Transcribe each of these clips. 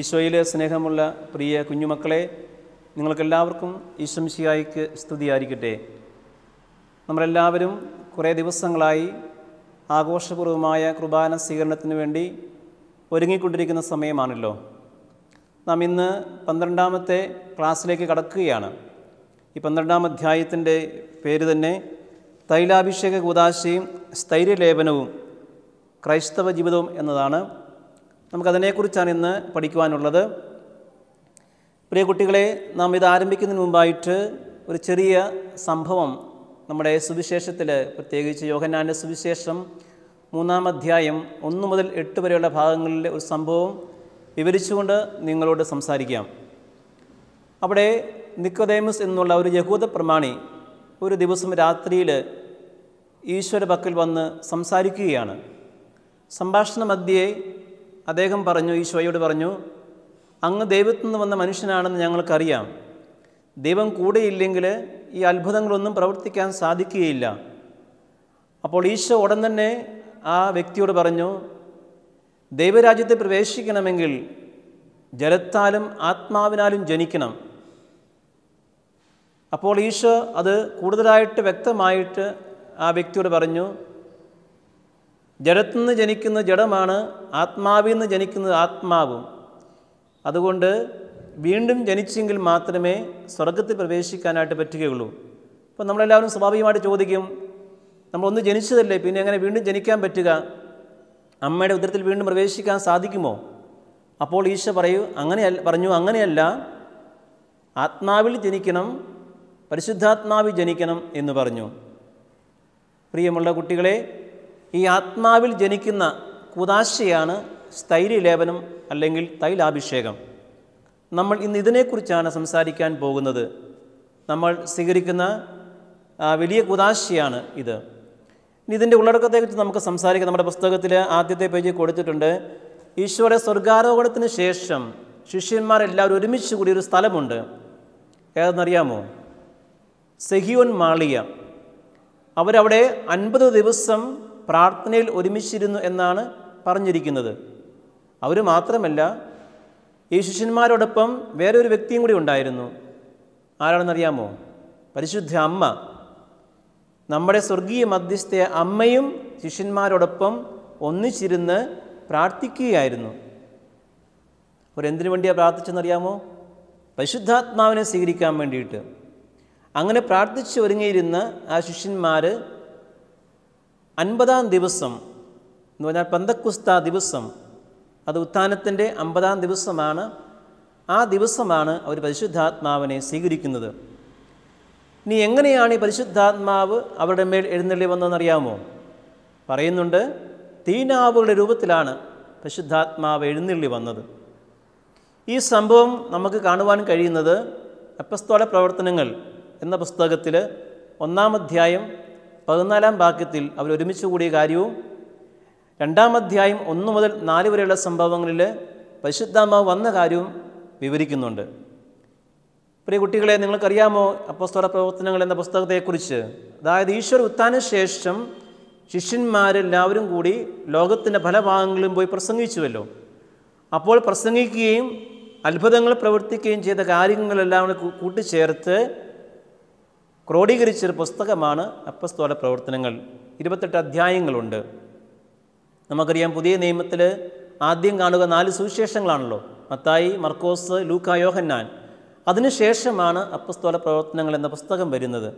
ഈശോയിലെ സ്നേഹമുള്ള പ്രിയ കുഞ്ഞുമക്കളെ നിങ്ങൾക്കെല്ലാവർക്കും ഈശംശിയായിക്ക് സ്തുതിയായിരിക്കട്ടെ നമ്മളെല്ലാവരും കുറേ ദിവസങ്ങളായി ആഘോഷപൂർവമായ കുർബാന സ്വീകരണത്തിന് വേണ്ടി ഒരുങ്ങിക്കൊണ്ടിരിക്കുന്ന സമയമാണല്ലോ നാം ഇന്ന് പന്ത്രണ്ടാമത്തെ ക്ലാസ്സിലേക്ക് കടക്കുകയാണ് ഈ പന്ത്രണ്ടാം അധ്യായത്തിൻ്റെ പേര് തന്നെ തൈലാഭിഷേക കൂതാശയും സ്ഥൈര്യലേപനവും ക്രൈസ്തവ ജീവിതവും എന്നതാണ് നമുക്കതിനെക്കുറിച്ചാണ് ഇന്ന് പഠിക്കുവാനുള്ളത് പ്രിയ കുട്ടികളെ നാം ഇത് ആരംഭിക്കുന്നതിന് മുമ്പായിട്ട് ഒരു ചെറിയ സംഭവം നമ്മുടെ സുവിശേഷത്തിൽ പ്രത്യേകിച്ച് യോഹനാൻ്റെ സുവിശേഷം മൂന്നാം അധ്യായം ഒന്ന് മുതൽ എട്ട് വരെയുള്ള ഭാഗങ്ങളിലെ ഒരു സംഭവം വിവരിച്ചുകൊണ്ട് നിങ്ങളോട് സംസാരിക്കാം അവിടെ നിക്കോദേമസ് എന്നുള്ള ഒരു യഹൂദ പ്രമാണി ഒരു ദിവസം രാത്രിയിൽ ഈശ്വര പക്കൽ വന്ന് സംസാരിക്കുകയാണ് സംഭാഷണ മധ്യേ അദ്ദേഹം പറഞ്ഞു ഈശോയോട് പറഞ്ഞു അങ്ങ് ദൈവത്തു നിന്ന് വന്ന മനുഷ്യനാണെന്ന് ഞങ്ങൾക്കറിയാം ദൈവം കൂടെയില്ലെങ്കിൽ ഈ അത്ഭുതങ്ങളൊന്നും പ്രവർത്തിക്കാൻ സാധിക്കുകയില്ല അപ്പോൾ ഈശോ ഉടൻ തന്നെ ആ വ്യക്തിയോട് പറഞ്ഞു ദൈവരാജ്യത്തെ പ്രവേശിക്കണമെങ്കിൽ ജലത്താലും ആത്മാവിനാലും ജനിക്കണം അപ്പോൾ ഈശോ അത് കൂടുതലായിട്ട് വ്യക്തമായിട്ട് ആ വ്യക്തിയോട് പറഞ്ഞു ജഡത്തിൽ നിന്ന് ജനിക്കുന്ന ജഡമാണ് ആത്മാവിൽ നിന്ന് ജനിക്കുന്നത് ആത്മാവും അതുകൊണ്ട് വീണ്ടും ജനിച്ചെങ്കിൽ മാത്രമേ സ്വർഗത്തിൽ പ്രവേശിക്കാനായിട്ട് പറ്റുകയുള്ളൂ അപ്പോൾ നമ്മളെല്ലാവരും സ്വാഭാവികമായിട്ട് ചോദിക്കും നമ്മളൊന്ന് ജനിച്ചതല്ലേ പിന്നെ എങ്ങനെ വീണ്ടും ജനിക്കാൻ പറ്റുക അമ്മയുടെ ഉദരത്തിൽ വീണ്ടും പ്രവേശിക്കാൻ സാധിക്കുമോ അപ്പോൾ ഈശ പറയൂ അങ്ങനെ പറഞ്ഞു അങ്ങനെയല്ല ആത്മാവിൽ ജനിക്കണം പരിശുദ്ധാത്മാവിൽ ജനിക്കണം എന്ന് പറഞ്ഞു പ്രിയമുള്ള കുട്ടികളെ ഈ ആത്മാവിൽ ജനിക്കുന്ന കുദാശയാണ് സ്ഥൈര്യലേപനം അല്ലെങ്കിൽ തൈലാഭിഷേകം നമ്മൾ ഇന്ന് ഇതിനെക്കുറിച്ചാണ് സംസാരിക്കാൻ പോകുന്നത് നമ്മൾ സ്വീകരിക്കുന്ന വലിയ കുദാശയാണ് ഇത് ഇനി ഇതിൻ്റെ ഉള്ളടക്കത്തെക്കുറിച്ച് നമുക്ക് സംസാരിക്കാം നമ്മുടെ പുസ്തകത്തിൽ ആദ്യത്തെ പേജ് കൊടുത്തിട്ടുണ്ട് ഈശ്വര സ്വർഗാരോഹണത്തിന് ശേഷം ശിഷ്യന്മാരെല്ലാവരും ഒരുമിച്ച് കൂടി ഒരു സ്ഥലമുണ്ട് ഏതെന്നറിയാമോ സെഹിയോൻ മാളിയ അവരവിടെ അൻപത് ദിവസം പ്രാർത്ഥനയിൽ ഒരുമിച്ചിരുന്നു എന്നാണ് പറഞ്ഞിരിക്കുന്നത് അവർ മാത്രമല്ല ഈ ശിഷ്യന്മാരോടൊപ്പം വേറൊരു വ്യക്തിയും കൂടി ഉണ്ടായിരുന്നു ആരാണെന്നറിയാമോ പരിശുദ്ധ അമ്മ നമ്മുടെ സ്വർഗീയ മധ്യസ്ഥയ അമ്മയും ശിഷ്യന്മാരോടൊപ്പം ഒന്നിച്ചിരുന്ന് പ്രാർത്ഥിക്കുകയായിരുന്നു അവരെന്തിനു വേണ്ടിയാണ് പ്രാർത്ഥിച്ചെന്നറിയാമോ പരിശുദ്ധാത്മാവിനെ സ്വീകരിക്കാൻ വേണ്ടിയിട്ട് അങ്ങനെ പ്രാർത്ഥിച്ചു ഒരുങ്ങിയിരുന്ന ആ ശിഷ്യന്മാർ അൻപതാം ദിവസം എന്ന് പറഞ്ഞാൽ പന്തക്കുസ്ത ദിവസം അത് ഉത്ഥാനത്തിൻ്റെ അമ്പതാം ദിവസമാണ് ആ ദിവസമാണ് അവർ പരിശുദ്ധാത്മാവിനെ സ്വീകരിക്കുന്നത് ഇനി എങ്ങനെയാണ് ഈ പരിശുദ്ധാത്മാവ് അവരുടെ മേൽ എഴുന്നള്ളി വന്നതെന്നറിയാമോ പറയുന്നുണ്ട് തീനാവുകളുടെ രൂപത്തിലാണ് പരിശുദ്ധാത്മാവ് എഴുന്നള്ളി വന്നത് ഈ സംഭവം നമുക്ക് കാണുവാൻ കഴിയുന്നത് അപ്പസ്തോല പ്രവർത്തനങ്ങൾ എന്ന പുസ്തകത്തിൽ ഒന്നാം അധ്യായം പതിനാലാം വാക്യത്തിൽ അവർ ഒരുമിച്ച് കൂടിയ കാര്യവും രണ്ടാം അധ്യായം ഒന്നു മുതൽ നാല് വരെയുള്ള സംഭവങ്ങളിൽ പരിശുദ്ധാമാവ് വന്ന കാര്യവും വിവരിക്കുന്നുണ്ട് പ്രിയ കുട്ടികളെ നിങ്ങൾക്കറിയാമോ അപ്പസ്തോല പ്രവർത്തനങ്ങൾ എന്ന പുസ്തകത്തെക്കുറിച്ച് അതായത് ഈശ്വര ഉത്താന ശേഷം ശിഷ്യന്മാരെല്ലാവരും കൂടി ലോകത്തിൻ്റെ പല ഭാഗങ്ങളിലും പോയി പ്രസംഗിച്ചുവല്ലോ അപ്പോൾ പ്രസംഗിക്കുകയും അത്ഭുതങ്ങൾ പ്രവർത്തിക്കുകയും ചെയ്ത കാര്യങ്ങളെല്ലാം കൂടെ കൂട്ടിച്ചേർത്ത് ക്രോഡീകരിച്ചൊരു പുസ്തകമാണ് അപ്പസ്തോല പ്രവർത്തനങ്ങൾ ഇരുപത്തെട്ട് അധ്യായങ്ങളുണ്ട് നമുക്കറിയാം പുതിയ നിയമത്തിൽ ആദ്യം കാണുക നാല് സുവിശേഷങ്ങളാണല്ലോ മത്തായി മർക്കോസ് ലൂക്ക യോഹന്നാൻ അതിനുശേഷമാണ് അപ്പസ്തോല പ്രവർത്തനങ്ങൾ എന്ന പുസ്തകം വരുന്നത്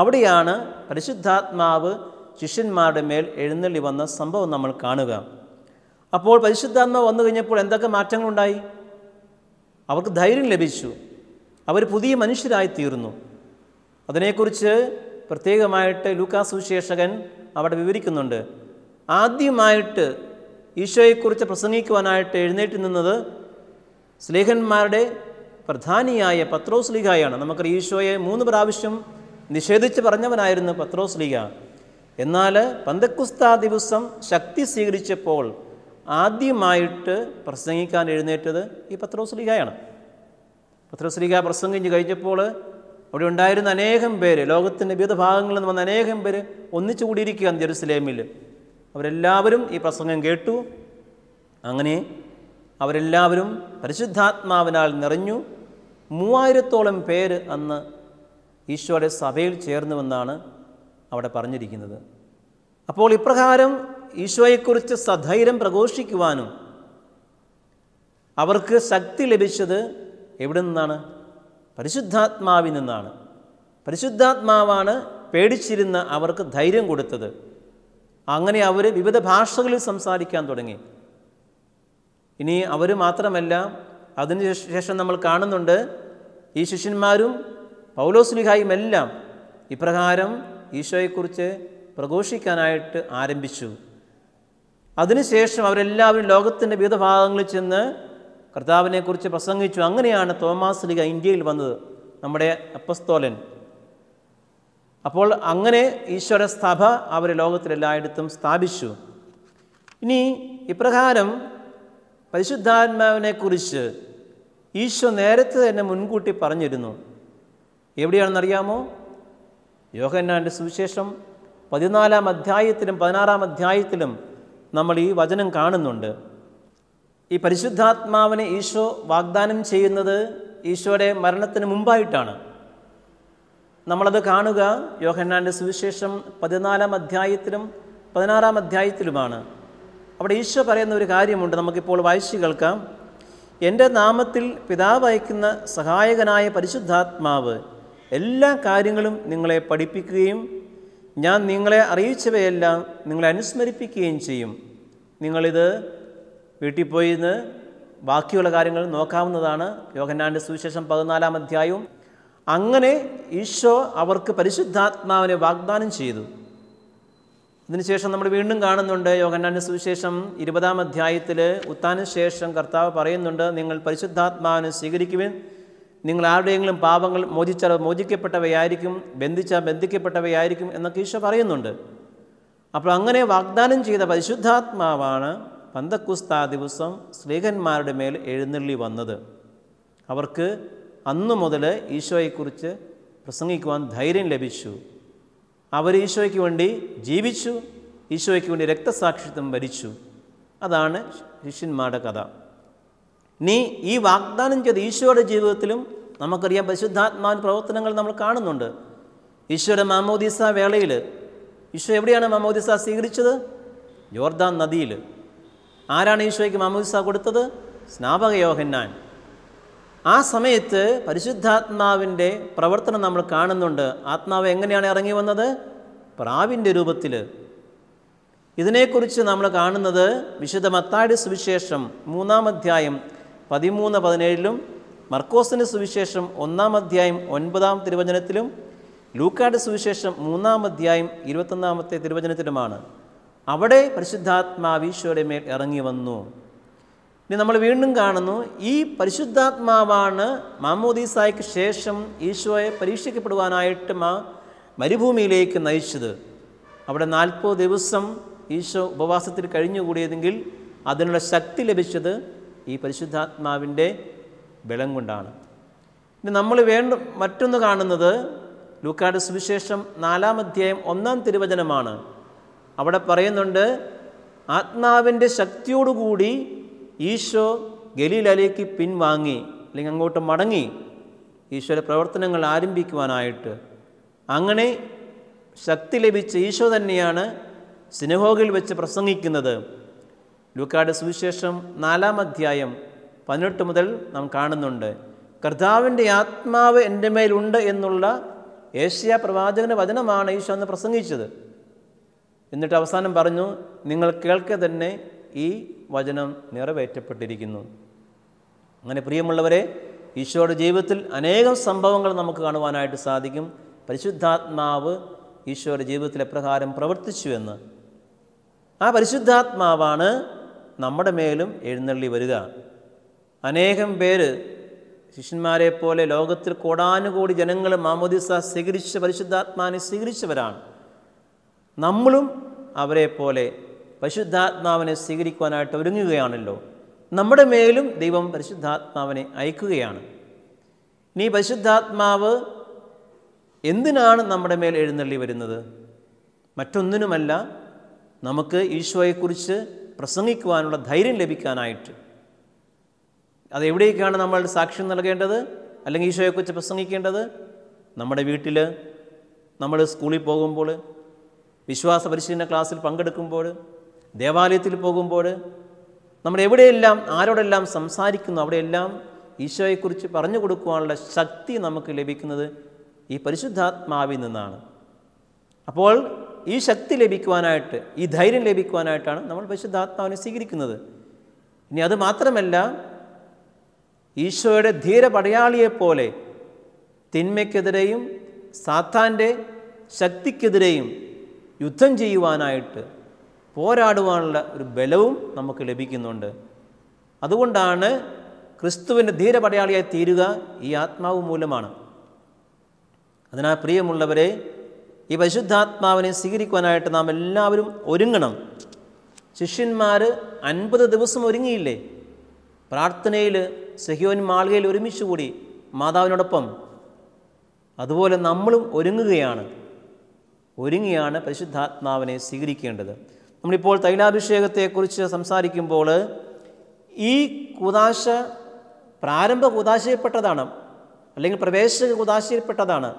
അവിടെയാണ് പരിശുദ്ധാത്മാവ് ശിഷ്യന്മാരുടെ മേൽ എഴുന്നള്ളി വന്ന സംഭവം നമ്മൾ കാണുക അപ്പോൾ പരിശുദ്ധാത്മാവ് വന്നു കഴിഞ്ഞപ്പോൾ എന്തൊക്കെ മാറ്റങ്ങളുണ്ടായി അവർക്ക് ധൈര്യം ലഭിച്ചു അവർ പുതിയ മനുഷ്യരായി തീർന്നു അതിനെക്കുറിച്ച് പ്രത്യേകമായിട്ട് ലൂക്കാ സുവിശേഷകൻ അവിടെ വിവരിക്കുന്നുണ്ട് ആദ്യമായിട്ട് ഈശോയെക്കുറിച്ച് പ്രസംഗിക്കുവാനായിട്ട് എഴുന്നേറ്റ് നിന്നത് സ്ലേഹന്മാരുടെ പ്രധാനിയായ പത്രോസ് ലീഗായാണ് നമുക്ക് ഈശോയെ മൂന്ന് പ്രാവശ്യം നിഷേധിച്ച് പറഞ്ഞവനായിരുന്നു പത്രോസ് ലീഗ എന്നാൽ പന്തക്കുസ്താ ദിവസം ശക്തി സ്വീകരിച്ചപ്പോൾ ആദ്യമായിട്ട് പ്രസംഗിക്കാൻ എഴുന്നേറ്റത് ഈ പത്രോസ് ലീഗയാണ് പത്രോസ് ലീഗ പ്രസംഗിച്ച് കഴിഞ്ഞപ്പോൾ അവിടെ ഉണ്ടായിരുന്ന അനേകം പേര് ലോകത്തിൻ്റെ വിവിധ ഭാഗങ്ങളിൽ നിന്ന് വന്ന അനേകം പേര് ഒന്നിച്ചു കൂടിയിരിക്കുകയാണ് ജെറുസലേമിൽ അവരെല്ലാവരും ഈ പ്രസംഗം കേട്ടു അങ്ങനെ അവരെല്ലാവരും പരിശുദ്ധാത്മാവിനാൽ നിറഞ്ഞു മൂവായിരത്തോളം പേര് അന്ന് ഈശോയുടെ സഭയിൽ ചേർന്നുവെന്നാണ് അവിടെ പറഞ്ഞിരിക്കുന്നത് അപ്പോൾ ഇപ്രകാരം ഈശോയെക്കുറിച്ച് സധൈര്യം പ്രഘോഷിക്കുവാനും അവർക്ക് ശക്തി ലഭിച്ചത് എവിടെ നിന്നാണ് പരിശുദ്ധാത്മാവിൽ നിന്നാണ് പരിശുദ്ധാത്മാവാണ് പേടിച്ചിരുന്ന അവർക്ക് ധൈര്യം കൊടുത്തത് അങ്ങനെ അവർ വിവിധ ഭാഷകളിൽ സംസാരിക്കാൻ തുടങ്ങി ഇനി അവർ മാത്രമല്ല അതിനുശേഷം നമ്മൾ കാണുന്നുണ്ട് ഈ ശിഷ്യന്മാരും പൗലോസ്ലിഹായും എല്ലാം ഇപ്രകാരം ഈശോയെക്കുറിച്ച് പ്രഘോഷിക്കാനായിട്ട് ആരംഭിച്ചു അതിനുശേഷം അവരെല്ലാവരും ലോകത്തിൻ്റെ വിവിധ ഭാഗങ്ങളിൽ ചെന്ന് കർത്താവിനെക്കുറിച്ച് പ്രസംഗിച്ചു അങ്ങനെയാണ് തോമാസ് ലിഗ ഇന്ത്യയിൽ വന്നത് നമ്മുടെ അപ്പസ്തോലൻ അപ്പോൾ അങ്ങനെ ഈശ്വര സഭ അവർ ലോകത്തിലെല്ലായിടത്തും സ്ഥാപിച്ചു ഇനി ഇപ്രകാരം പരിശുദ്ധാത്മാവിനെക്കുറിച്ച് ഈശോ നേരത്തെ തന്നെ മുൻകൂട്ടി പറഞ്ഞിരുന്നു എവിടെയാണെന്നറിയാമോ യോഹന്നാൻ്റെ സുവിശേഷം പതിനാലാം അധ്യായത്തിലും പതിനാറാം അധ്യായത്തിലും നമ്മൾ ഈ വചനം കാണുന്നുണ്ട് ഈ പരിശുദ്ധാത്മാവിനെ ഈശോ വാഗ്ദാനം ചെയ്യുന്നത് ഈശോയുടെ മരണത്തിന് മുമ്പായിട്ടാണ് നമ്മളത് കാണുക യോഹന്നാൻ്റെ സുവിശേഷം പതിനാലാം അധ്യായത്തിലും പതിനാറാം അധ്യായത്തിലുമാണ് അവിടെ ഈശോ പറയുന്ന ഒരു കാര്യമുണ്ട് നമുക്കിപ്പോൾ വായിച്ചു കേൾക്കാം എൻ്റെ നാമത്തിൽ പിതാവ് അയക്കുന്ന സഹായകനായ പരിശുദ്ധാത്മാവ് എല്ലാ കാര്യങ്ങളും നിങ്ങളെ പഠിപ്പിക്കുകയും ഞാൻ നിങ്ങളെ അറിയിച്ചവയെല്ലാം നിങ്ങളെ അനുസ്മരിപ്പിക്കുകയും ചെയ്യും നിങ്ങളിത് വീട്ടിൽ പോയി ഇന്ന് ബാക്കിയുള്ള കാര്യങ്ങൾ നോക്കാവുന്നതാണ് യോഗന്നാൻ്റെ സുവിശേഷം പതിനാലാം അധ്യായവും അങ്ങനെ ഈശോ അവർക്ക് പരിശുദ്ധാത്മാവിനെ വാഗ്ദാനം ചെയ്തു ഇതിനുശേഷം നമ്മൾ വീണ്ടും കാണുന്നുണ്ട് യോഗന്നാൻ്റെ സുവിശേഷം ഇരുപതാം അധ്യായത്തിൽ ഉത്താനു ശേഷം കർത്താവ് പറയുന്നുണ്ട് നിങ്ങൾ പരിശുദ്ധാത്മാവിനെ സ്വീകരിക്കുവിൻ നിങ്ങൾ ആരുടെയെങ്കിലും പാപങ്ങൾ മോചിച്ച മോചിക്കപ്പെട്ടവയായിരിക്കും ബന്ധിച്ച ബന്ധിക്കപ്പെട്ടവയായിരിക്കും എന്നൊക്കെ ഈശോ പറയുന്നുണ്ട് അപ്പോൾ അങ്ങനെ വാഗ്ദാനം ചെയ്ത പരിശുദ്ധാത്മാവാണ് പന്തക്കുസ്താ ദിവസം സ്ത്രീകന്മാരുടെ മേൽ എഴുന്നള്ളി വന്നത് അവർക്ക് അന്നു മുതൽ ഈശോയെക്കുറിച്ച് പ്രസംഗിക്കുവാൻ ധൈര്യം ലഭിച്ചു അവർ ഈശോയ്ക്ക് വേണ്ടി ജീവിച്ചു ഈശോയ്ക്ക് വേണ്ടി രക്തസാക്ഷിത്വം ഭരിച്ചു അതാണ് ശിഷ്യന്മാരുടെ കഥ നീ ഈ വാഗ്ദാനം ചെയ്ത ഈശോയുടെ ജീവിതത്തിലും നമുക്കറിയാം പരിശുദ്ധാത്മാവിൻ്റെ പ്രവർത്തനങ്ങൾ നമ്മൾ കാണുന്നുണ്ട് ഈശോയുടെ മാമോദീസ വേളയിൽ ഈശോ എവിടെയാണ് മാമോദീസ സ്വീകരിച്ചത് ജോർദാൻ നദിയിൽ ആരാണ് ഈശോയ്ക്ക് മാമോദിസ കൊടുത്തത് സ്നാപക യോഹന്നാൻ ആ സമയത്ത് പരിശുദ്ധാത്മാവിൻ്റെ പ്രവർത്തനം നമ്മൾ കാണുന്നുണ്ട് ആത്മാവ് എങ്ങനെയാണ് ഇറങ്ങി വന്നത് പ്രാവിൻ്റെ രൂപത്തിൽ ഇതിനെക്കുറിച്ച് നമ്മൾ കാണുന്നത് വിശുദ്ധ മത്താടി സുവിശേഷം മൂന്നാം അധ്യായം പതിമൂന്ന് പതിനേഴിലും മർക്കോസിൻ്റെ സുവിശേഷം ഒന്നാം അധ്യായം ഒൻപതാം തിരുവചനത്തിലും ലൂക്കാട് സുവിശേഷം മൂന്നാം അധ്യായം ഇരുപത്തൊന്നാമത്തെ തിരുവചനത്തിലുമാണ് അവിടെ പരിശുദ്ധാത്മാവ് ഈശോയുടെ ഇറങ്ങി വന്നു ഇനി നമ്മൾ വീണ്ടും കാണുന്നു ഈ പരിശുദ്ധാത്മാവാണ് മാമോദീസായ്ക്ക് ശേഷം ഈശോയെ പരീക്ഷിക്കപ്പെടുവാനായിട്ട് മാ മരുഭൂമിയിലേക്ക് നയിച്ചത് അവിടെ നാൽപ്പത് ദിവസം ഈശോ ഉപവാസത്തിൽ കഴിഞ്ഞുകൂടിയതെങ്കിൽ അതിനുള്ള ശക്തി ലഭിച്ചത് ഈ പരിശുദ്ധാത്മാവിൻ്റെ ബലം കൊണ്ടാണ് ഇനി നമ്മൾ വേണ്ട മറ്റൊന്ന് കാണുന്നത് ലൂക്കാട് സുവിശേഷം നാലാം അധ്യായം ഒന്നാം തിരുവചനമാണ് അവിടെ പറയുന്നുണ്ട് ആത്മാവിൻ്റെ ശക്തിയോടുകൂടി ഈശോ ഗലീലയിലേക്ക് പിൻവാങ്ങി അല്ലെങ്കിൽ അങ്ങോട്ട് മടങ്ങി ഈശോയുടെ പ്രവർത്തനങ്ങൾ ആരംഭിക്കുവാനായിട്ട് അങ്ങനെ ശക്തി ലഭിച്ച ഈശോ തന്നെയാണ് സിനഹോഗിൽ വെച്ച് പ്രസംഗിക്കുന്നത് ലൂക്കാട് സുവിശേഷം നാലാം അധ്യായം പതിനെട്ട് മുതൽ നാം കാണുന്നുണ്ട് കർത്താവിൻ്റെ ആത്മാവ് എൻ്റെ മേലുണ്ട് എന്നുള്ള ഏഷ്യ പ്രവാചകൻ്റെ വചനമാണ് ഈശോ അന്ന് പ്രസംഗിച്ചത് എന്നിട്ട് അവസാനം പറഞ്ഞു നിങ്ങൾ കേൾക്കെ തന്നെ ഈ വചനം നിറവേറ്റപ്പെട്ടിരിക്കുന്നു അങ്ങനെ പ്രിയമുള്ളവരെ ഈശോയുടെ ജീവിതത്തിൽ അനേകം സംഭവങ്ങൾ നമുക്ക് കാണുവാനായിട്ട് സാധിക്കും പരിശുദ്ധാത്മാവ് ഈശോയുടെ ജീവിതത്തിൽ എപ്രകാരം പ്രവർത്തിച്ചുവെന്ന് ആ പരിശുദ്ധാത്മാവാണ് നമ്മുടെ മേലും എഴുന്നള്ളി വരിക അനേകം പേര് ശിഷ്യന്മാരെ പോലെ ലോകത്തിൽ കോടാനുകോടി ജനങ്ങൾ മാമോദിസ സ്വീകരിച്ച പരിശുദ്ധാത്മാനെ സ്വീകരിച്ചവരാണ് നമ്മളും അവരെ പോലെ പരിശുദ്ധാത്മാവിനെ സ്വീകരിക്കുവാനായിട്ട് ഒരുങ്ങുകയാണല്ലോ നമ്മുടെ മേലും ദൈവം പരിശുദ്ധാത്മാവിനെ അയക്കുകയാണ് നീ പരിശുദ്ധാത്മാവ് എന്തിനാണ് നമ്മുടെ മേൽ എഴുന്നള്ളി വരുന്നത് മറ്റൊന്നിനുമല്ല നമുക്ക് ഈശോയെക്കുറിച്ച് പ്രസംഗിക്കുവാനുള്ള ധൈര്യം ലഭിക്കാനായിട്ട് അതെവിടേക്കാണ് നമ്മൾ സാക്ഷ്യം നൽകേണ്ടത് അല്ലെങ്കിൽ ഈശോയെക്കുറിച്ച് പ്രസംഗിക്കേണ്ടത് നമ്മുടെ വീട്ടിൽ നമ്മൾ സ്കൂളിൽ പോകുമ്പോൾ വിശ്വാസ പരിശീലന ക്ലാസ്സിൽ പങ്കെടുക്കുമ്പോൾ ദേവാലയത്തിൽ പോകുമ്പോൾ നമ്മൾ എവിടെയെല്ലാം ആരോടെല്ലാം സംസാരിക്കുന്നു അവിടെയെല്ലാം ഈശോയെക്കുറിച്ച് പറഞ്ഞു കൊടുക്കുവാനുള്ള ശക്തി നമുക്ക് ലഭിക്കുന്നത് ഈ പരിശുദ്ധാത്മാവിൽ നിന്നാണ് അപ്പോൾ ഈ ശക്തി ലഭിക്കുവാനായിട്ട് ഈ ധൈര്യം ലഭിക്കുവാനായിട്ടാണ് നമ്മൾ പരിശുദ്ധാത്മാവിനെ സ്വീകരിക്കുന്നത് ഇനി അത് മാത്രമല്ല ഈശോയുടെ ധീര പടയാളിയെപ്പോലെ തിന്മയ്ക്കെതിരെയും സാത്താൻ്റെ ശക്തിക്കെതിരെയും യുദ്ധം ചെയ്യുവാനായിട്ട് പോരാടുവാനുള്ള ഒരു ബലവും നമുക്ക് ലഭിക്കുന്നുണ്ട് അതുകൊണ്ടാണ് ക്രിസ്തുവിൻ്റെ ധീരപടയാളിയായി തീരുക ഈ ആത്മാവ് മൂലമാണ് അതിനാൽ പ്രിയമുള്ളവരെ ഈ പരിശുദ്ധാത്മാവിനെ സ്വീകരിക്കുവാനായിട്ട് നാം എല്ലാവരും ഒരുങ്ങണം ശിഷ്യന്മാർ അൻപത് ദിവസം ഒരുങ്ങിയില്ലേ പ്രാർത്ഥനയിൽ സഹിയോൻ മാളികയിൽ ഒരുമിച്ച് കൂടി മാതാവിനോടൊപ്പം അതുപോലെ നമ്മളും ഒരുങ്ങുകയാണ് ഒരുങ്ങിയാണ് പരിശുദ്ധാത്മാവിനെ സ്വീകരിക്കേണ്ടത് നമ്മളിപ്പോൾ തൈലാഭിഷേകത്തെക്കുറിച്ച് സംസാരിക്കുമ്പോൾ ഈ കുതാശ പ്രാരംഭ കുതാശയിൽപ്പെട്ടതാണ് അല്ലെങ്കിൽ പ്രവേശക കുതാശയിൽപ്പെട്ടതാണ്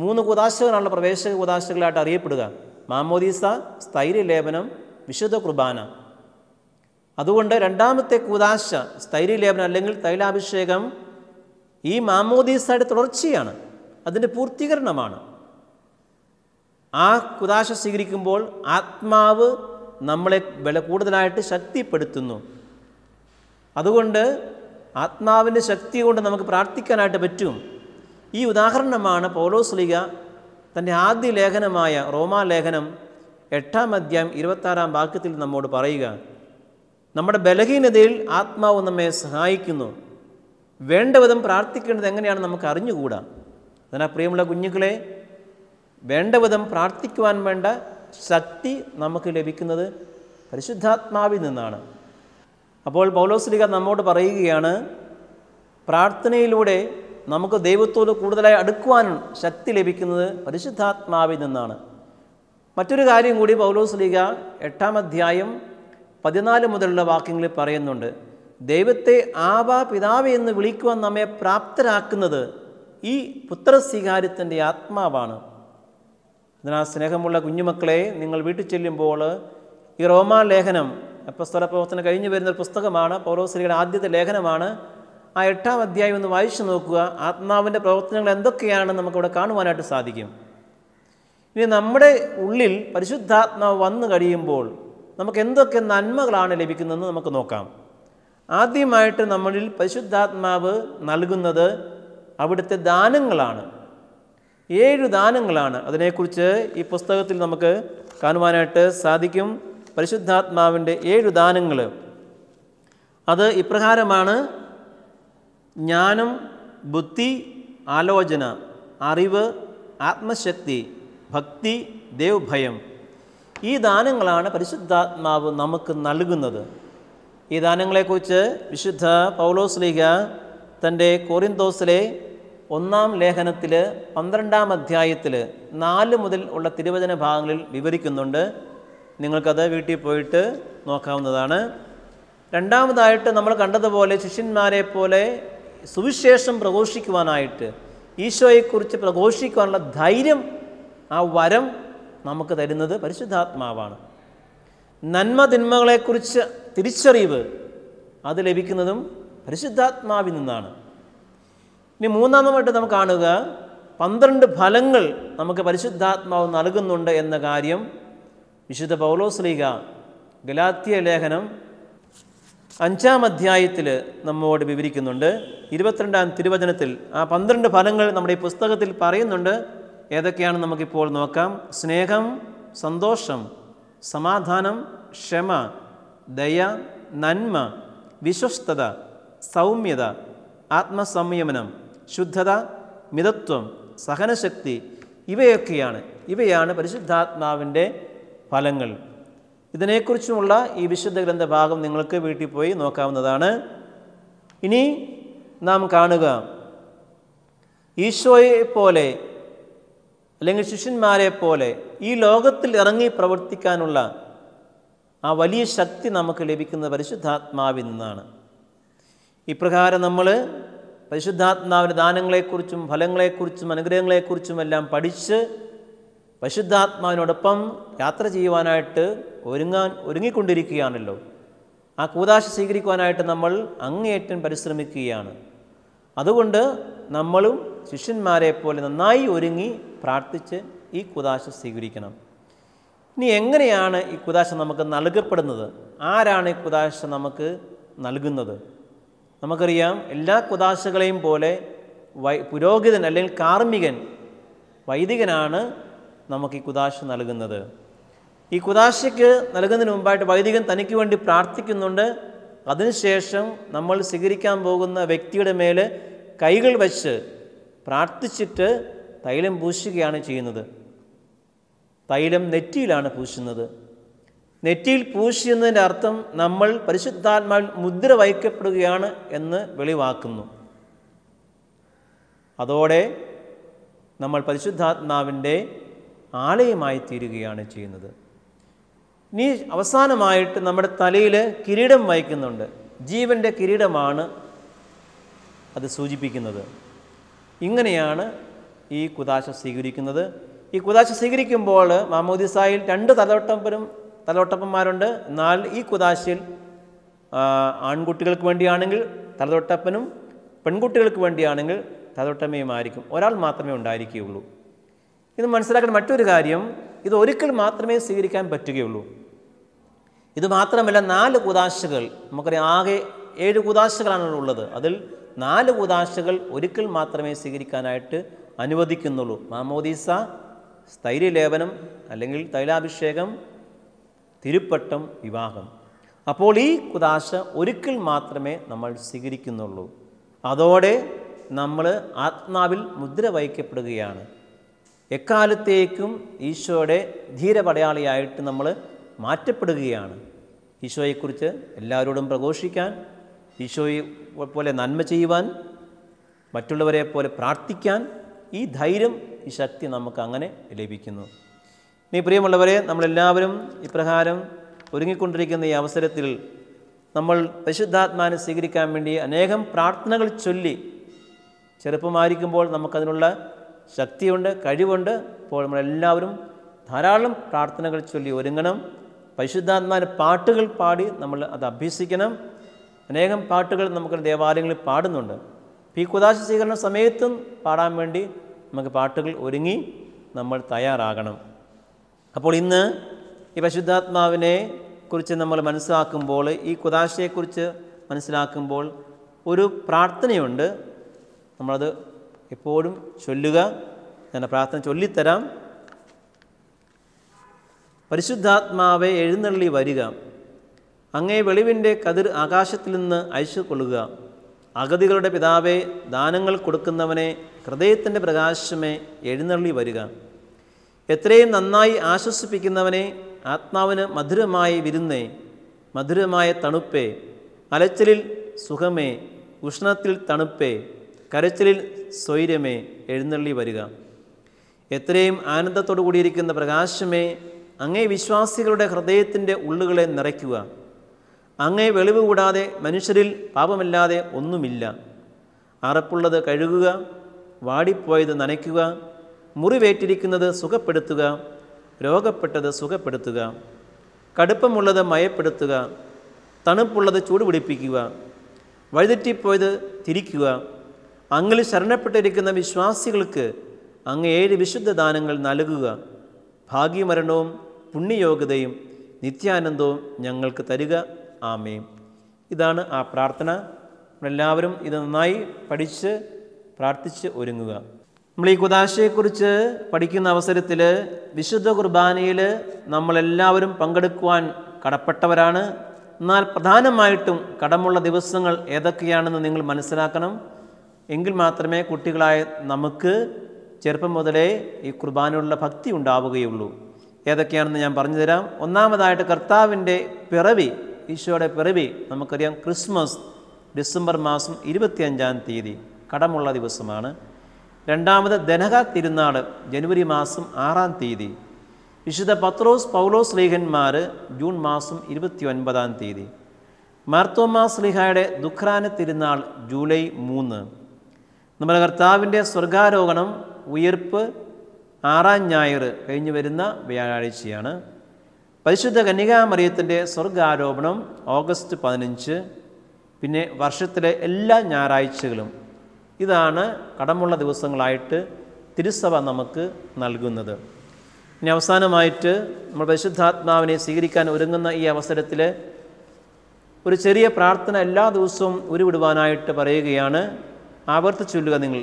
മൂന്ന് കുതാശകളാണല്ലോ പ്രവേശക കുതാശകളായിട്ട് അറിയപ്പെടുക മാമോദീസ സ്ഥൈര്യലേപനം വിശുദ്ധ കുർബാന അതുകൊണ്ട് രണ്ടാമത്തെ കുതാശ സ്ഥൈര്യലേപനം അല്ലെങ്കിൽ തൈലാഭിഷേകം ഈ മാമോദീസയുടെ തുടർച്ചയാണ് അതിൻ്റെ പൂർത്തീകരണമാണ് ആ കുദാശ സ്വീകരിക്കുമ്പോൾ ആത്മാവ് നമ്മളെ വില കൂടുതലായിട്ട് ശക്തിപ്പെടുത്തുന്നു അതുകൊണ്ട് ആത്മാവിൻ്റെ ശക്തി കൊണ്ട് നമുക്ക് പ്രാർത്ഥിക്കാനായിട്ട് പറ്റും ഈ ഉദാഹരണമാണ് പൗലോസ്ലിക തൻ്റെ ആദ്യ ലേഖനമായ റോമാ ലേഖനം എട്ടാം അധ്യായം ഇരുപത്താറാം വാക്യത്തിൽ നമ്മോട് പറയുക നമ്മുടെ ബലഹീനതയിൽ ആത്മാവ് നമ്മെ സഹായിക്കുന്നു വേണ്ട വിധം പ്രാർത്ഥിക്കേണ്ടത് എങ്ങനെയാണ് നമുക്ക് അറിഞ്ഞുകൂടാ അതിനാൽ പ്രിയമുള്ള കുഞ്ഞുങ്ങളെ വിധം പ്രാർത്ഥിക്കുവാൻ വേണ്ട ശക്തി നമുക്ക് ലഭിക്കുന്നത് പരിശുദ്ധാത്മാവിൽ നിന്നാണ് അപ്പോൾ പൗലോസ്ലിക നമ്മോട് പറയുകയാണ് പ്രാർത്ഥനയിലൂടെ നമുക്ക് ദൈവത്തോട് കൂടുതലായി അടുക്കുവാൻ ശക്തി ലഭിക്കുന്നത് പരിശുദ്ധാത്മാവിൽ നിന്നാണ് മറ്റൊരു കാര്യം കൂടി പൗലോസ് ലീഗ എട്ടാം അധ്യായം പതിനാല് മുതലുള്ള വാക്യങ്ങളിൽ പറയുന്നുണ്ട് ദൈവത്തെ ആബാ പിതാവ് എന്ന് വിളിക്കുവാൻ നമ്മെ പ്രാപ്തരാക്കുന്നത് ഈ പുത്രസ്വീകാര്യത്തിൻ്റെ ആത്മാവാണ് അതിനാൽ സ്നേഹമുള്ള കുഞ്ഞുമക്കളെ നിങ്ങൾ വീട്ടിൽ ചെല്ലുമ്പോൾ ഈ റോമാലേഖനം അപ്പസ്തല പ്രവർത്തനം കഴിഞ്ഞു വരുന്ന ഒരു പുസ്തകമാണ് പൗരോസ്ത്രീയുടെ ആദ്യത്തെ ലേഖനമാണ് ആ എട്ടാം അധ്യായം ഒന്ന് വായിച്ചു നോക്കുക ആത്മാവിൻ്റെ പ്രവർത്തനങ്ങൾ എന്തൊക്കെയാണ് നമുക്കിവിടെ കാണുവാനായിട്ട് സാധിക്കും ഇനി നമ്മുടെ ഉള്ളിൽ പരിശുദ്ധാത്മാവ് വന്നു കഴിയുമ്പോൾ നമുക്ക് എന്തൊക്കെ നന്മകളാണ് ലഭിക്കുന്നതെന്ന് നമുക്ക് നോക്കാം ആദ്യമായിട്ട് നമ്മളിൽ പരിശുദ്ധാത്മാവ് നൽകുന്നത് അവിടുത്തെ ദാനങ്ങളാണ് ഏഴ് ദാനങ്ങളാണ് അതിനെക്കുറിച്ച് ഈ പുസ്തകത്തിൽ നമുക്ക് കാണുവാനായിട്ട് സാധിക്കും പരിശുദ്ധാത്മാവിൻ്റെ ഏഴ് ദാനങ്ങൾ അത് ഇപ്രകാരമാണ് ജ്ഞാനം ബുദ്ധി ആലോചന അറിവ് ആത്മശക്തി ഭക്തി ദേവഭയം ഈ ദാനങ്ങളാണ് പരിശുദ്ധാത്മാവ് നമുക്ക് നൽകുന്നത് ഈ ദാനങ്ങളെക്കുറിച്ച് വിശുദ്ധ പൗലോസ്ലീഹ തൻ്റെ കോറിൻതോസിലെ ഒന്നാം ലേഖനത്തിൽ പന്ത്രണ്ടാം അധ്യായത്തിൽ നാല് മുതൽ ഉള്ള തിരുവചന ഭാഗങ്ങളിൽ വിവരിക്കുന്നുണ്ട് നിങ്ങൾക്കത് വീട്ടിൽ പോയിട്ട് നോക്കാവുന്നതാണ് രണ്ടാമതായിട്ട് നമ്മൾ കണ്ടതുപോലെ ശിഷ്യന്മാരെ പോലെ സുവിശേഷം പ്രഘോഷിക്കുവാനായിട്ട് ഈശോയെക്കുറിച്ച് പ്രഘോഷിക്കുവാനുള്ള ധൈര്യം ആ വരം നമുക്ക് തരുന്നത് പരിശുദ്ധാത്മാവാണ് നന്മ തിരിച്ചറിവ് അത് ലഭിക്കുന്നതും പരിശുദ്ധാത്മാവിൽ നിന്നാണ് ഇനി മൂന്നാമതായിട്ട് നമുക്ക് കാണുക പന്ത്രണ്ട് ഫലങ്ങൾ നമുക്ക് പരിശുദ്ധാത്മാവ് നൽകുന്നുണ്ട് എന്ന കാര്യം വിശുദ്ധ പൗലോസ്ലീഗ ഗലാത്തിയ ലേഖനം അഞ്ചാം അധ്യായത്തിൽ നമ്മോട് വിവരിക്കുന്നുണ്ട് ഇരുപത്തിരണ്ടാം തിരുവചനത്തിൽ ആ പന്ത്രണ്ട് ഫലങ്ങൾ നമ്മുടെ ഈ പുസ്തകത്തിൽ പറയുന്നുണ്ട് ഏതൊക്കെയാണ് നമുക്കിപ്പോൾ നോക്കാം സ്നേഹം സന്തോഷം സമാധാനം ക്ഷമ ദയ നന്മ വിശ്വസ്തത സൗമ്യത ആത്മസംയമനം ശുദ്ധത മിതത്വം സഹനശക്തി ഇവയൊക്കെയാണ് ഇവയാണ് പരിശുദ്ധാത്മാവിൻ്റെ ഫലങ്ങൾ ഇതിനെക്കുറിച്ചുമുള്ള ഈ വിശുദ്ധ ഗ്രന്ഥ ഭാഗം നിങ്ങൾക്ക് വീട്ടിൽ പോയി നോക്കാവുന്നതാണ് ഇനി നാം കാണുക ഈശോയെ പോലെ അല്ലെങ്കിൽ ശിഷ്യന്മാരെ പോലെ ഈ ലോകത്തിൽ ഇറങ്ങി പ്രവർത്തിക്കാനുള്ള ആ വലിയ ശക്തി നമുക്ക് ലഭിക്കുന്ന പരിശുദ്ധാത്മാവിൽ നിന്നാണ് ഇപ്രകാരം നമ്മൾ പരിശുദ്ധാത്മാവിൻ്റെ ദാനങ്ങളെക്കുറിച്ചും ഫലങ്ങളെക്കുറിച്ചും അനുഗ്രഹങ്ങളെക്കുറിച്ചുമെല്ലാം പഠിച്ച് പരിശുദ്ധാത്മാവിനോടൊപ്പം യാത്ര ചെയ്യുവാനായിട്ട് ഒരുങ്ങാൻ ഒരുങ്ങിക്കൊണ്ടിരിക്കുകയാണല്ലോ ആ കൂതാശ സ്വീകരിക്കുവാനായിട്ട് നമ്മൾ അങ്ങേയറ്റം പരിശ്രമിക്കുകയാണ് അതുകൊണ്ട് നമ്മളും ശിഷ്യന്മാരെ പോലെ നന്നായി ഒരുങ്ങി പ്രാർത്ഥിച്ച് ഈ കുതാശ സ്വീകരിക്കണം ഇനി എങ്ങനെയാണ് ഈ കുതാശ നമുക്ക് നൽകപ്പെടുന്നത് ആരാണ് ഈ കുതാശ നമുക്ക് നൽകുന്നത് നമുക്കറിയാം എല്ലാ കുദാശകളെയും പോലെ വൈ പുരോഹിതൻ അല്ലെങ്കിൽ കാർമ്മികൻ വൈദികനാണ് നമുക്ക് ഈ കുദാശ നൽകുന്നത് ഈ കുദാശയ്ക്ക് നൽകുന്നതിന് മുമ്പായിട്ട് വൈദികൻ തനിക്ക് വേണ്ടി പ്രാർത്ഥിക്കുന്നുണ്ട് അതിനുശേഷം നമ്മൾ സ്വീകരിക്കാൻ പോകുന്ന വ്യക്തിയുടെ മേൽ കൈകൾ വച്ച് പ്രാർത്ഥിച്ചിട്ട് തൈലം പൂശുകയാണ് ചെയ്യുന്നത് തൈലം നെറ്റിയിലാണ് പൂശുന്നത് നെറ്റിയിൽ പൂശി എന്നതിൻ്റെ അർത്ഥം നമ്മൾ പരിശുദ്ധാത്മാവിൽ മുദ്ര വഹിക്കപ്പെടുകയാണ് എന്ന് വെളിവാക്കുന്നു അതോടെ നമ്മൾ പരിശുദ്ധാത്മാവിൻ്റെ ആലയമായി തീരുകയാണ് ചെയ്യുന്നത് ഇനി അവസാനമായിട്ട് നമ്മുടെ തലയിൽ കിരീടം വഹിക്കുന്നുണ്ട് ജീവൻ്റെ കിരീടമാണ് അത് സൂചിപ്പിക്കുന്നത് ഇങ്ങനെയാണ് ഈ കുതാശ സ്വീകരിക്കുന്നത് ഈ കുതാശ സ്വീകരിക്കുമ്പോൾ മാമോദിസായിൽ രണ്ട് തലവട്ടം തലതൊട്ടപ്പന്മാരുണ്ട് എന്നാൽ ഈ കുദാശിൽ ആൺകുട്ടികൾക്ക് വേണ്ടിയാണെങ്കിൽ തലതൊട്ടപ്പനും പെൺകുട്ടികൾക്ക് വേണ്ടിയാണെങ്കിൽ തലതൊട്ടമ്മയുമായിരിക്കും ഒരാൾ മാത്രമേ ഉണ്ടായിരിക്കുകയുള്ളൂ ഇത് മനസ്സിലാക്കേണ്ട മറ്റൊരു കാര്യം ഇത് ഒരിക്കൽ മാത്രമേ സ്വീകരിക്കാൻ പറ്റുകയുള്ളൂ ഇത് മാത്രമല്ല നാല് കുദാശകൾ നമുക്കറിയാം ആകെ ഏഴ് കുദാശകളാണ് ഉള്ളത് അതിൽ നാല് കുദാശകൾ ഒരിക്കൽ മാത്രമേ സ്വീകരിക്കാനായിട്ട് അനുവദിക്കുന്നുള്ളൂ മാമോദീസ സ്ഥൈര്യലേപനം അല്ലെങ്കിൽ തൈലാഭിഷേകം തിരുപ്പട്ടം വിവാഹം അപ്പോൾ ഈ കുദാശ ഒരിക്കൽ മാത്രമേ നമ്മൾ സ്വീകരിക്കുന്നുള്ളൂ അതോടെ നമ്മൾ ആത്മാവിൽ മുദ്ര വഹിക്കപ്പെടുകയാണ് എക്കാലത്തേക്കും ഈശോയുടെ ധീരപടയാളിയായിട്ട് നമ്മൾ മാറ്റപ്പെടുകയാണ് ഈശോയെക്കുറിച്ച് എല്ലാവരോടും പ്രഘോഷിക്കാൻ ഈശോയെ പോലെ നന്മ ചെയ്യുവാൻ മറ്റുള്ളവരെ പോലെ പ്രാർത്ഥിക്കാൻ ഈ ധൈര്യം ഈ ശക്തി നമുക്ക് അങ്ങനെ ലഭിക്കുന്നു നീ പ്രിയമുള്ളവരെ നമ്മളെല്ലാവരും ഇപ്രകാരം ഒരുങ്ങിക്കൊണ്ടിരിക്കുന്ന ഈ അവസരത്തിൽ നമ്മൾ പരിശുദ്ധാത്മാനെ സ്വീകരിക്കാൻ വേണ്ടി അനേകം പ്രാർത്ഥനകൾ ചൊല്ലി ചെറുപ്പമായിരിക്കുമ്പോൾ നമുക്കതിനുള്ള ശക്തിയുണ്ട് കഴിവുണ്ട് അപ്പോൾ നമ്മളെല്ലാവരും ധാരാളം പ്രാർത്ഥനകൾ ചൊല്ലി ഒരുങ്ങണം പരിശുദ്ധാത്മാവിൻ്റെ പാട്ടുകൾ പാടി നമ്മൾ അത് അഭ്യസിക്കണം അനേകം പാട്ടുകൾ നമുക്ക് ദേവാലയങ്ങളിൽ പാടുന്നുണ്ട് ഈ കുദാശ സ്വീകരണ സമയത്തും പാടാൻ വേണ്ടി നമുക്ക് പാട്ടുകൾ ഒരുങ്ങി നമ്മൾ തയ്യാറാകണം അപ്പോൾ ഇന്ന് ഈ പരിശുദ്ധാത്മാവിനെ കുറിച്ച് നമ്മൾ മനസ്സിലാക്കുമ്പോൾ ഈ കുദാശയെക്കുറിച്ച് മനസ്സിലാക്കുമ്പോൾ ഒരു പ്രാർത്ഥനയുണ്ട് നമ്മളത് എപ്പോഴും ചൊല്ലുക ഞാൻ പ്രാർത്ഥന ചൊല്ലിത്തരാം പരിശുദ്ധാത്മാവെ എഴുന്നള്ളി വരിക അങ്ങേ വെളിവിൻ്റെ കതിർ ആകാശത്തിൽ നിന്ന് അയച്ചു കൊള്ളുക അഗതികളുടെ പിതാവെ ദാനങ്ങൾ കൊടുക്കുന്നവനെ ഹൃദയത്തിൻ്റെ പ്രകാശമേ എഴുന്നള്ളി വരിക എത്രയും നന്നായി ആശ്വസിപ്പിക്കുന്നവനെ ആത്മാവിന് മധുരമായി വിരുന്നേ മധുരമായ തണുപ്പേ അലച്ചിലിൽ സുഖമേ ഉഷ്ണത്തിൽ തണുപ്പേ കരച്ചിലിൽ സ്വൈര്യമേ എഴുന്നള്ളി വരിക എത്രയും ആനന്ദത്തോടു കൂടിയിരിക്കുന്ന പ്രകാശമേ അങ്ങേ വിശ്വാസികളുടെ ഹൃദയത്തിൻ്റെ ഉള്ളുകളെ നിറയ്ക്കുക അങ്ങേ വെളിവ് കൂടാതെ മനുഷ്യരിൽ പാപമില്ലാതെ ഒന്നുമില്ല അറപ്പുള്ളത് കഴുകുക വാടിപ്പോയത് നനയ്ക്കുക മുറിവേറ്റിരിക്കുന്നത് സുഖപ്പെടുത്തുക രോഗപ്പെട്ടത് സുഖപ്പെടുത്തുക കടുപ്പമുള്ളത് മയപ്പെടുത്തുക തണുപ്പുള്ളത് ചൂടുപിടിപ്പിക്കുക വഴുതെറ്റിപ്പോയത് തിരിക്കുക അങ്ങിൽ ശരണപ്പെട്ടിരിക്കുന്ന വിശ്വാസികൾക്ക് അങ്ങ് ഏഴ് വിശുദ്ധ ദാനങ്ങൾ നൽകുക ഭാഗ്യമരണവും പുണ്യയോഗ്യതയും നിത്യാനന്ദവും ഞങ്ങൾക്ക് തരിക ആമേ ഇതാണ് ആ പ്രാർത്ഥന എല്ലാവരും ഇത് നന്നായി പഠിച്ച് പ്രാർത്ഥിച്ച് ഒരുങ്ങുക നമ്മൾ ഈ കുദാശയെക്കുറിച്ച് പഠിക്കുന്ന അവസരത്തിൽ വിശുദ്ധ കുർബാനയിൽ നമ്മളെല്ലാവരും പങ്കെടുക്കുവാൻ കടപ്പെട്ടവരാണ് എന്നാൽ പ്രധാനമായിട്ടും കടമുള്ള ദിവസങ്ങൾ ഏതൊക്കെയാണെന്ന് നിങ്ങൾ മനസ്സിലാക്കണം എങ്കിൽ മാത്രമേ കുട്ടികളായ നമുക്ക് ചെറുപ്പം മുതലേ ഈ കുർബാനയുള്ള ഭക്തി ഉണ്ടാവുകയുള്ളൂ ഏതൊക്കെയാണെന്ന് ഞാൻ പറഞ്ഞുതരാം ഒന്നാമതായിട്ട് കർത്താവിൻ്റെ പിറവി ഈശോയുടെ പിറവി നമുക്കറിയാം ക്രിസ്മസ് ഡിസംബർ മാസം ഇരുപത്തിയഞ്ചാം തീയതി കടമുള്ള ദിവസമാണ് രണ്ടാമത് ദനക തിരുനാള് ജനുവരി മാസം ആറാം തീയതി വിശുദ്ധ പത്രോസ് പൗലോസ് ലീഹന്മാർ ജൂൺ മാസം ഇരുപത്തി ഒൻപതാം തീയതി മാർത്തോമാ സ്ലിഹായുടെ ദുഃഖ്രാന തിരുനാൾ ജൂലൈ മൂന്ന് നമ്മുടെ കർത്താവിൻ്റെ സ്വർഗാരോഹണം ഉയർപ്പ് ആറാം ഞായർ കഴിഞ്ഞു വരുന്ന വ്യാഴാഴ്ചയാണ് പരിശുദ്ധ കന്യകാമറിയത്തിൻ്റെ സ്വർഗാരോപണം ഓഗസ്റ്റ് പതിനഞ്ച് പിന്നെ വർഷത്തിലെ എല്ലാ ഞായറാഴ്ചകളും ഇതാണ് കടമുള്ള ദിവസങ്ങളായിട്ട് തിരുസഭ നമുക്ക് നൽകുന്നത് ഇനി അവസാനമായിട്ട് നമ്മൾ പരിശുദ്ധാത്മാവിനെ സ്വീകരിക്കാൻ ഒരുങ്ങുന്ന ഈ അവസരത്തിൽ ഒരു ചെറിയ പ്രാർത്ഥന എല്ലാ ദിവസവും ഉരുവിടുവാനായിട്ട് പറയുകയാണ് ആവർത്തിച്ചു ചൊല്ലുക നിങ്ങൾ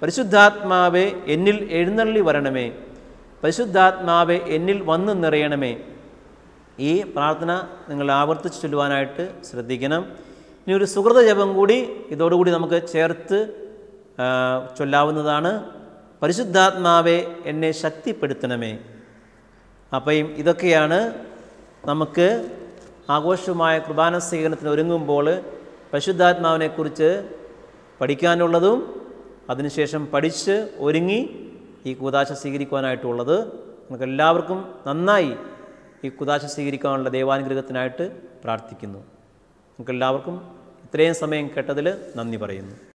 പരിശുദ്ധാത്മാവെ എന്നിൽ എഴുന്നള്ളി വരണമേ പരിശുദ്ധാത്മാവെ എന്നിൽ വന്ന് നിറയണമേ ഈ പ്രാർത്ഥന നിങ്ങൾ ആവർത്തിച്ചു ചൊല്ലുവാനായിട്ട് ശ്രദ്ധിക്കണം ഇനി ഒരു സുഹൃത ജപം കൂടി ഇതോടുകൂടി നമുക്ക് ചേർത്ത് ചൊല്ലാവുന്നതാണ് പരിശുദ്ധാത്മാവെ എന്നെ ശക്തിപ്പെടുത്തണമേ അപ്പം ഇതൊക്കെയാണ് നമുക്ക് ആഘോഷമായ കുർബാന സ്വീകരണത്തിന് ഒരുങ്ങുമ്പോൾ പരിശുദ്ധാത്മാവിനെക്കുറിച്ച് പഠിക്കാനുള്ളതും അതിനുശേഷം പഠിച്ച് ഒരുങ്ങി ഈ കുദാശ സ്വീകരിക്കുവാനായിട്ടുള്ളത് നമുക്ക് എല്ലാവർക്കും നന്നായി ഈ കുതാശ സ്വീകരിക്കാനുള്ള ദൈവാനുഗ്രഹത്തിനായിട്ട് പ്രാർത്ഥിക്കുന്നു നമുക്കെല്ലാവർക്കും ഇത്രയും സമയം കേട്ടതിൽ നന്ദി പറയുന്നു